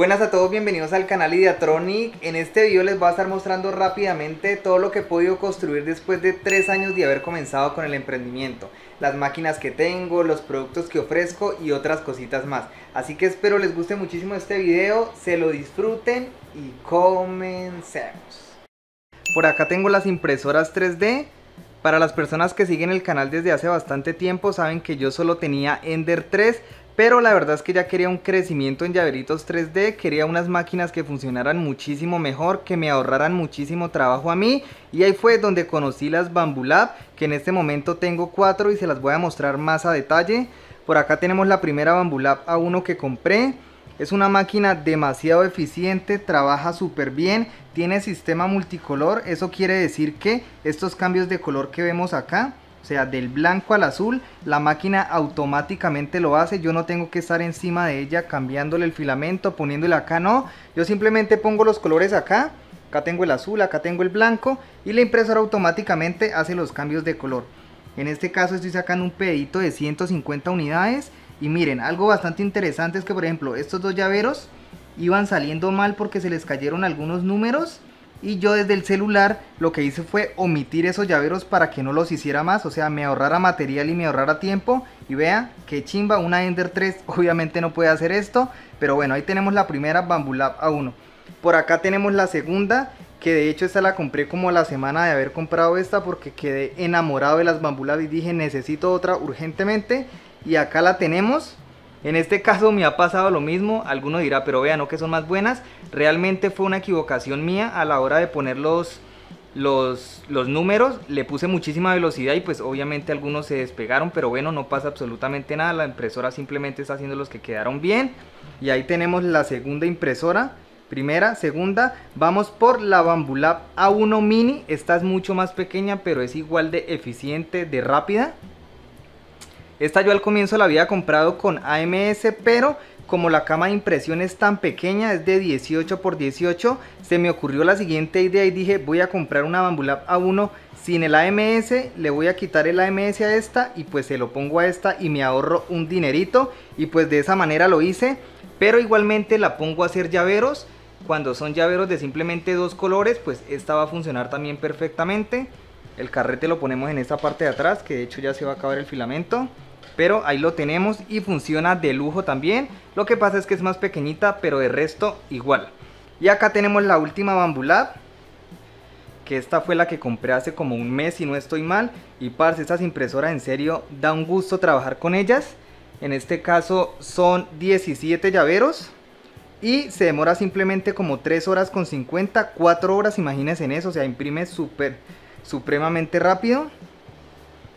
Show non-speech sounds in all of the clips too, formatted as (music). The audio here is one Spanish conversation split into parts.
Buenas a todos, bienvenidos al canal Ideatronic. En este video les voy a estar mostrando rápidamente todo lo que he podido construir después de 3 años de haber comenzado con el emprendimiento. Las máquinas que tengo, los productos que ofrezco y otras cositas más. Así que espero les guste muchísimo este video, se lo disfruten y comencemos. Por acá tengo las impresoras 3D. Para las personas que siguen el canal desde hace bastante tiempo saben que yo solo tenía Ender 3 pero la verdad es que ya quería un crecimiento en llaveritos 3D, quería unas máquinas que funcionaran muchísimo mejor, que me ahorraran muchísimo trabajo a mí. Y ahí fue donde conocí las Bambulab, que en este momento tengo cuatro y se las voy a mostrar más a detalle. Por acá tenemos la primera Bambulab A1 que compré. Es una máquina demasiado eficiente, trabaja súper bien, tiene sistema multicolor. Eso quiere decir que estos cambios de color que vemos acá o sea, del blanco al azul, la máquina automáticamente lo hace. Yo no tengo que estar encima de ella cambiándole el filamento, poniéndole acá, no. Yo simplemente pongo los colores acá. Acá tengo el azul, acá tengo el blanco. Y la impresora automáticamente hace los cambios de color. En este caso estoy sacando un pedito de 150 unidades. Y miren, algo bastante interesante es que, por ejemplo, estos dos llaveros iban saliendo mal porque se les cayeron algunos números y yo desde el celular lo que hice fue omitir esos llaveros para que no los hiciera más, o sea, me ahorrara material y me ahorrara tiempo y vea que chimba, una Ender 3 (laughs) obviamente no puede hacer esto, pero bueno, ahí tenemos la primera Bambulab A1. Por acá tenemos la segunda, que de hecho esta la compré como la semana de haber comprado esta porque quedé enamorado de las Bambulab y dije necesito otra urgentemente y acá la tenemos. En este caso me ha pasado lo mismo, alguno dirá, pero vean, ¿no que son más buenas? Realmente fue una equivocación mía a la hora de poner los, los, números, le puse muchísima velocidad y pues obviamente algunos se despegaron, pero bueno, no pasa absolutamente nada, la impresora simplemente está haciendo los que quedaron bien. Y ahí tenemos la segunda impresora, primera, segunda, vamos por la Bambulab A1 Mini, esta es mucho más pequeña, pero es igual de eficiente, de rápida. Esta yo al comienzo la había comprado con AMS, pero como la cama de impresión es tan pequeña, es de 18 por 18, se me ocurrió la siguiente idea y dije voy a comprar una Bambulab A1 sin el AMS, le voy a quitar el AMS a esta y pues se lo pongo a esta y me ahorro un dinerito y pues de esa manera lo hice, pero igualmente la pongo a hacer llaveros, cuando son llaveros de simplemente dos colores pues esta va a funcionar también perfectamente, el carrete lo ponemos en esta parte de atrás que de hecho ya se va a acabar el filamento, pero ahí lo tenemos y funciona de lujo también. Lo que pasa es que es más pequeñita, pero de resto igual. Y acá tenemos la última Bambulab, que esta fue la que compré hace como un mes y no estoy mal. Y parce, estas impresoras en serio da un gusto trabajar con ellas. En este caso son 17 llaveros y se demora simplemente como 3 horas con 50, 4 horas, imagínense en eso, se imprime súper, supremamente rápido.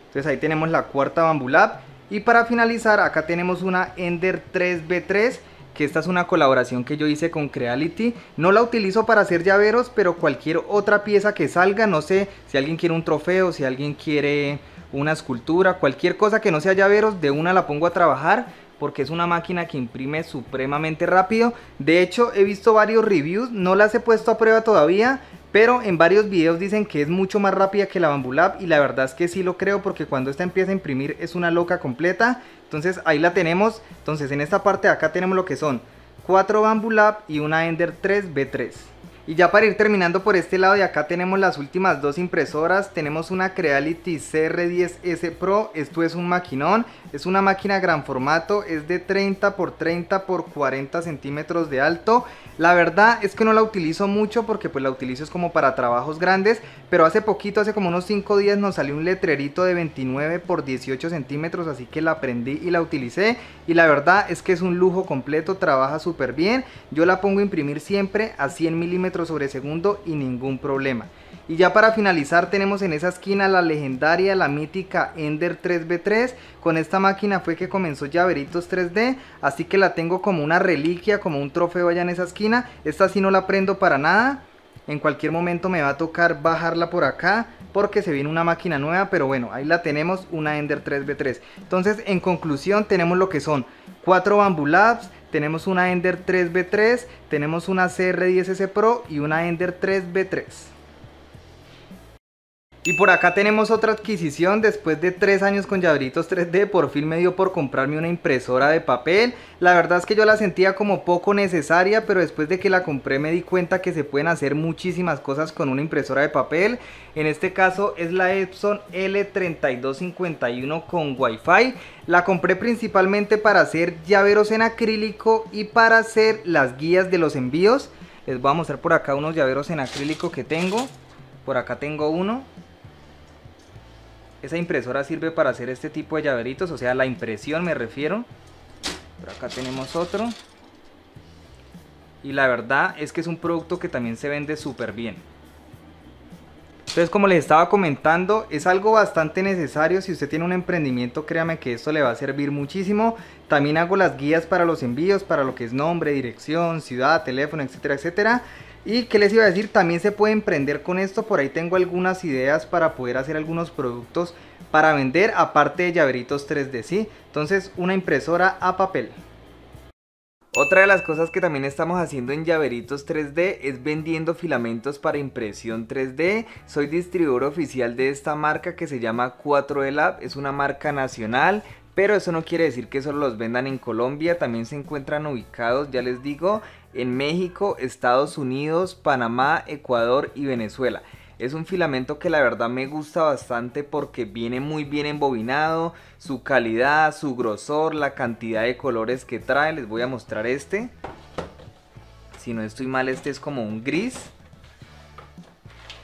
Entonces ahí tenemos la cuarta Bambulab. Y para finalizar, acá tenemos una Ender 3B3 que esta es una colaboración que yo hice con Creality. No la utilizo para hacer llaveros, pero cualquier otra pieza que salga, no sé, si alguien quiere un trofeo, si alguien quiere una escultura, cualquier cosa que no sea llaveros, de una la pongo a trabajar porque es una máquina que imprime supremamente rápido. De hecho, he visto varios reviews, no las he puesto a prueba todavía, pero en varios videos dicen que es mucho más rápida que la Bamboo y la verdad es que sí lo creo porque cuando esta empieza a imprimir es una loca completa. Entonces ahí la tenemos. Entonces en esta parte de acá tenemos lo que son 4 Bamboo y una Ender 3 B3. Y ya para ir terminando por este lado de acá tenemos las últimas dos impresoras, tenemos una Creality CR10S Pro, esto es un maquinón, es una máquina gran formato, es de 30 x 30 x 40 centímetros de alto, la verdad es que no la utilizo mucho porque pues la utilizo es como para trabajos grandes, pero hace poquito, hace como unos 5 días nos salió un letrerito de 29 x 18 centímetros, así que la prendí y la utilicé y la verdad es que es un lujo completo, trabaja súper bien, yo la pongo a imprimir siempre a 100 milímetros sobre segundo y ningún problema. Y ya para finalizar tenemos en esa esquina la legendaria, la mítica Ender 3B3. Con esta máquina fue que comenzó Llaveritos 3D, así que la tengo como una reliquia, como un trofeo allá en esa esquina. Esta si no la prendo para nada. En cualquier momento me va a tocar bajarla por acá porque se viene una máquina nueva, pero bueno, ahí la tenemos, una Ender 3B3. Entonces, en conclusión, tenemos lo que son 4 Bamboo Labs, tenemos una Ender 3B3, tenemos una CR10S Pro y una Ender 3B3. Y por acá tenemos otra adquisición, después de tres años con llaveritos 3D, por fin me dio por comprarme una impresora de papel. La verdad es que yo la sentía como poco necesaria, pero después de que la compré me di cuenta que se pueden hacer muchísimas cosas con una impresora de papel. En este caso es la Epson L3251 con Wi-Fi. La compré principalmente para hacer llaveros en acrílico y para hacer las guías de los envíos. Les voy a mostrar por acá unos llaveros en acrílico que tengo. Por acá tengo uno, esa impresora sirve para hacer este tipo de llaveritos, o sea, la impresión me refiero. Por acá tenemos otro. Y la verdad es que es un producto que también se vende súper bien. Entonces, como les estaba comentando, es algo bastante necesario. Si usted tiene un emprendimiento, créame que esto le va a servir muchísimo. También hago las guías para los envíos, para lo que es nombre, dirección, ciudad, teléfono, etcétera, etcétera. Y qué les iba a decir, también se puede emprender con esto, por ahí tengo algunas ideas para poder hacer algunos productos para vender, aparte de llaveritos 3D, ¿sí? Entonces, una impresora a papel. Otra de las cosas que también estamos haciendo en llaveritos 3D es vendiendo filamentos para impresión 3D. Soy distribuidor oficial de esta marca que se llama 4D Lab, es una marca nacional. Pero eso no quiere decir que solo los vendan en Colombia, también se encuentran ubicados, ya les digo, en México, Estados Unidos, Panamá, Ecuador y Venezuela. Es un filamento que la verdad me gusta bastante porque viene muy bien embobinado, su calidad, su grosor, la cantidad de colores que trae. Les voy a mostrar este. Si no estoy mal, este es como un gris.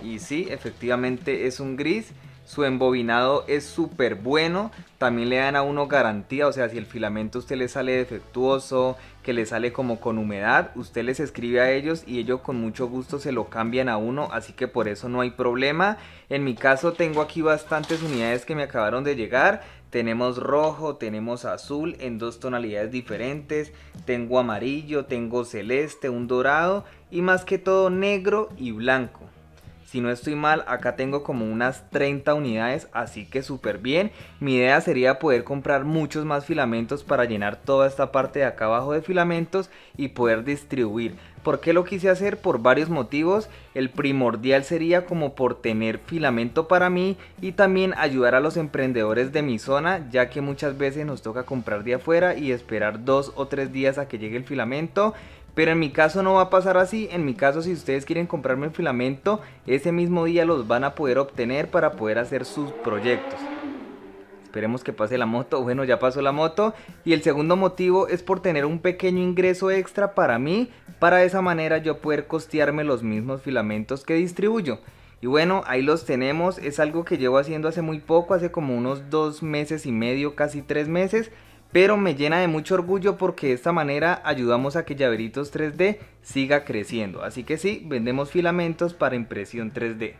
Y sí, efectivamente es un gris su embobinado es súper bueno, también le dan a uno garantía, o sea, si el filamento a usted le sale defectuoso, que le sale como con humedad, usted les escribe a ellos y ellos con mucho gusto se lo cambian a uno, así que por eso no hay problema. En mi caso tengo aquí bastantes unidades que me acabaron de llegar, tenemos rojo, tenemos azul en dos tonalidades diferentes, tengo amarillo, tengo celeste, un dorado y más que todo negro y blanco. Si no estoy mal, acá tengo como unas 30 unidades, así que súper bien. Mi idea sería poder comprar muchos más filamentos para llenar toda esta parte de acá abajo de filamentos y poder distribuir. ¿Por qué lo quise hacer? Por varios motivos. El primordial sería como por tener filamento para mí y también ayudar a los emprendedores de mi zona, ya que muchas veces nos toca comprar de afuera y esperar dos o tres días a que llegue el filamento. Pero en mi caso no va a pasar así, en mi caso si ustedes quieren comprarme el filamento, ese mismo día los van a poder obtener para poder hacer sus proyectos. Esperemos que pase la moto, (laughs) bueno ya pasó la moto. Y el segundo motivo es por tener un pequeño ingreso extra para mí, para de esa manera yo poder costearme los mismos filamentos que distribuyo. Y bueno, ahí los tenemos, es algo que llevo haciendo hace muy poco, hace como unos dos meses y medio, casi tres meses pero me llena de mucho orgullo porque de esta manera ayudamos a que Llaveritos 3D siga creciendo. Así que sí, vendemos filamentos para impresión 3D.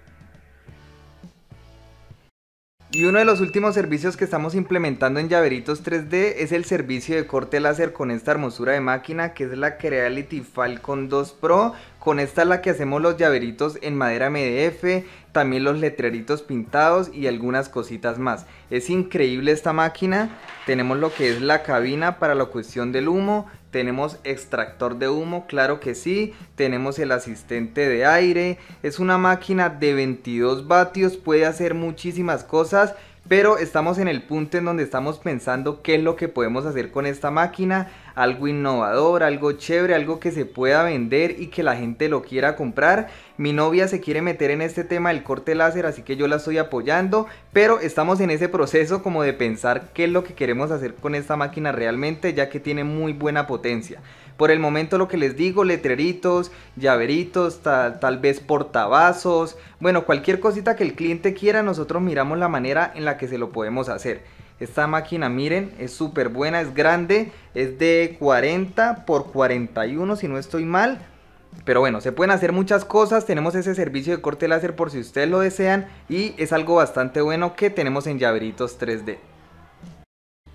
Y uno de los últimos servicios que estamos implementando en Llaveritos 3D es el servicio de corte láser con esta hermosura de máquina que es la Creality Falcon 2 Pro con esta es la que hacemos los llaveritos en madera MDF, también los letreritos pintados y algunas cositas más. Es increíble esta máquina. Tenemos lo que es la cabina para la cuestión del humo, tenemos extractor de humo, claro que sí, tenemos el asistente de aire, es una máquina de 22 vatios, puede hacer muchísimas cosas, pero estamos en el punto en donde estamos pensando qué es lo que podemos hacer con esta máquina, algo innovador, algo chévere, algo que se pueda vender y que la gente lo quiera comprar. Mi novia se quiere meter en este tema del corte láser, así que yo la estoy apoyando, pero estamos en ese proceso como de pensar qué es lo que queremos hacer con esta máquina realmente, ya que tiene muy buena potencia. Por el momento lo que les digo, letreritos, llaveritos, tal, vez portavasos, bueno, cualquier cosita que el cliente quiera, nosotros miramos la manera en la que se lo podemos hacer. Esta máquina, miren, es súper buena, es grande, es de 40 por 41 si no estoy mal. Pero bueno, se pueden hacer muchas cosas, tenemos ese servicio de corte láser por si ustedes lo desean y es algo bastante bueno que tenemos en llaveritos 3D.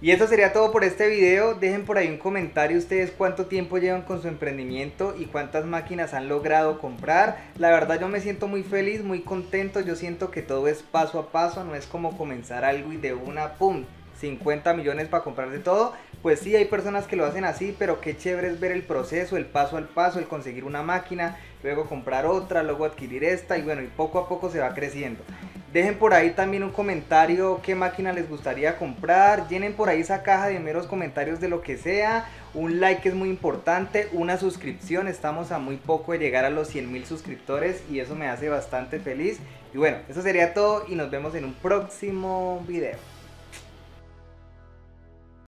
Y eso sería todo por este video. Dejen por ahí un comentario ustedes cuánto tiempo llevan con su emprendimiento y cuántas máquinas han logrado comprar. La verdad yo me siento muy feliz, muy contento. Yo siento que todo es paso a paso, no es como comenzar algo y de una, ¡pum! 50 millones para comprar de todo. Pues sí, hay personas que lo hacen así, pero qué chévere es ver el proceso, el paso al paso, el conseguir una máquina, luego comprar otra, luego adquirir esta y bueno, y poco a poco se va creciendo. Dejen por ahí también un comentario qué máquina les gustaría comprar. Llenen por ahí esa caja de meros comentarios de lo que sea. Un like es muy importante. Una suscripción. Estamos a muy poco de llegar a los 100 mil suscriptores y eso me hace bastante feliz. Y bueno, eso sería todo y nos vemos en un próximo video.